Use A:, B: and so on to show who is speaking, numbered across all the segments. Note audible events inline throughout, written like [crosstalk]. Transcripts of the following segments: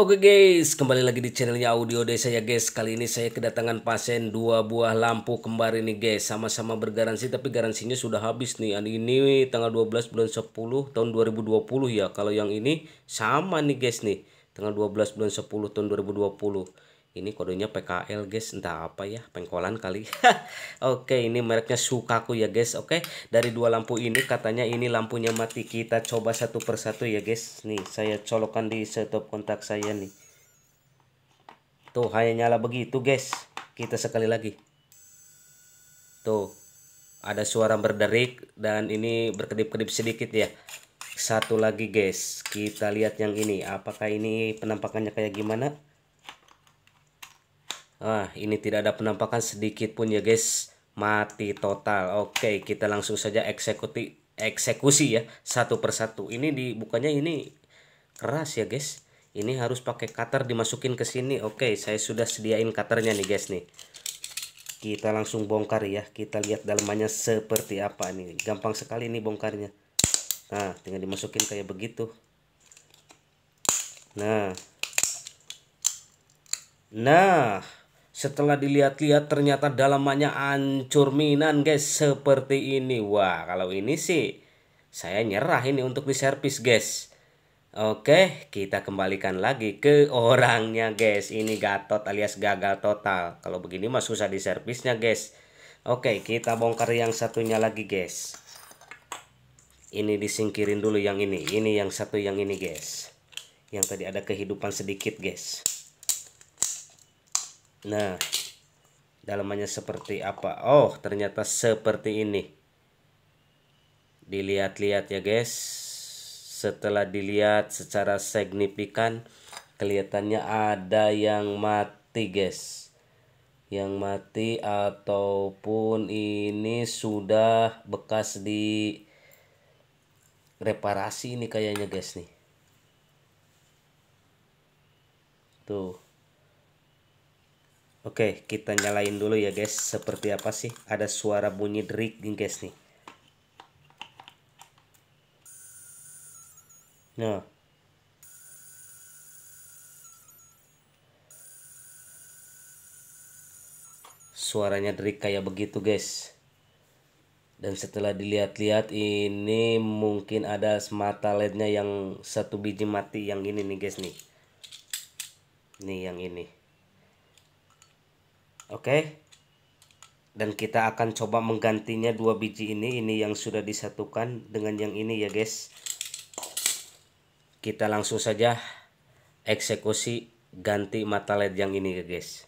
A: Oke guys, kembali lagi di channelnya Audio Desa ya guys. Kali ini saya kedatangan pasien dua buah lampu kembar ini guys. Sama-sama bergaransi tapi garansinya sudah habis nih. Ini tanggal 12 bulan 10 tahun 2020 ya. Kalau yang ini sama nih guys nih. Tanggal 12 bulan 10 tahun 2020 ini kodenya PKL guys entah apa ya pengkolan kali [laughs] oke ini mereknya Sukaku ya guys oke dari dua lampu ini katanya ini lampunya mati kita coba satu persatu ya guys nih saya colokan di setup kontak saya nih tuh hanya nyala begitu guys kita sekali lagi tuh ada suara berderik dan ini berkedip-kedip sedikit ya satu lagi guys kita lihat yang ini apakah ini penampakannya kayak gimana ah ini tidak ada penampakan sedikit pun ya guys. Mati total. Oke, kita langsung saja eksekuti eksekusi ya satu persatu. Ini dibukanya ini keras ya guys. Ini harus pakai cutter dimasukin ke sini. Oke, saya sudah sediain cutternya nih guys nih. Kita langsung bongkar ya. Kita lihat dalamannya seperti apa nih. Gampang sekali nih bongkarnya. Nah, tinggal dimasukin kayak begitu. Nah. Nah setelah dilihat-lihat ternyata dalamannya ancur minan guys seperti ini wah kalau ini sih saya nyerah ini untuk diservis guys oke kita kembalikan lagi ke orangnya guys ini gatot alias gagal total kalau begini mah susah diservisnya guys oke kita bongkar yang satunya lagi guys ini disingkirin dulu yang ini ini yang satu yang ini guys yang tadi ada kehidupan sedikit guys Nah, dalamnya seperti apa? Oh, ternyata seperti ini. Dilihat-lihat ya, guys. Setelah dilihat secara signifikan, kelihatannya ada yang mati, guys. Yang mati ataupun ini sudah bekas di reparasi ini kayaknya, guys nih. Tuh Oke, kita nyalain dulu ya guys. Seperti apa sih? Ada suara bunyi derik nih guys nih. Nah. Suaranya derik kayak begitu guys. Dan setelah dilihat-lihat ini mungkin ada mata lednya yang satu biji mati yang ini nih guys nih. Nih yang ini oke dan kita akan coba menggantinya dua biji ini ini yang sudah disatukan dengan yang ini ya guys kita langsung saja eksekusi ganti mata led yang ini ya guys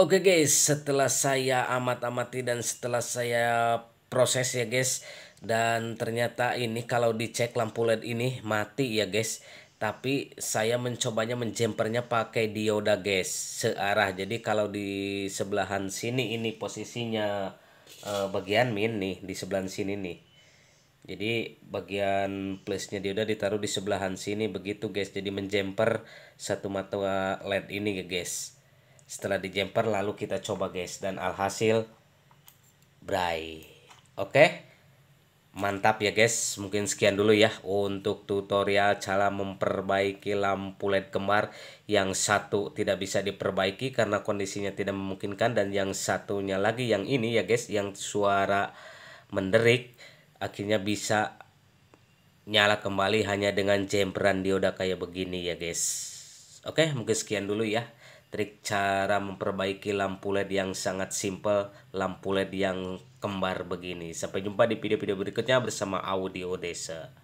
A: Oke guys, setelah saya amat-amati dan setelah saya proses ya guys dan ternyata ini kalau dicek lampu led ini mati ya guys tapi saya mencobanya menjempernya pakai dioda guys searah jadi kalau di sebelahan sini ini posisinya uh, bagian min nih di sebelah sini nih jadi bagian plusnya dioda ditaruh di sebelahan sini begitu guys jadi menjemper satu mata led ini ya guys setelah dijemper lalu kita coba guys dan alhasil bright oke okay? Mantap ya guys, mungkin sekian dulu ya untuk tutorial cara memperbaiki lampu LED kembar yang satu tidak bisa diperbaiki karena kondisinya tidak memungkinkan dan yang satunya lagi yang ini ya guys yang suara menderik akhirnya bisa nyala kembali hanya dengan jemperan dioda kayak begini ya guys. Oke, mungkin sekian dulu ya trik cara memperbaiki lampu LED yang sangat simple, lampu LED yang kembar begini. Sampai jumpa di video-video berikutnya bersama Audio Desa.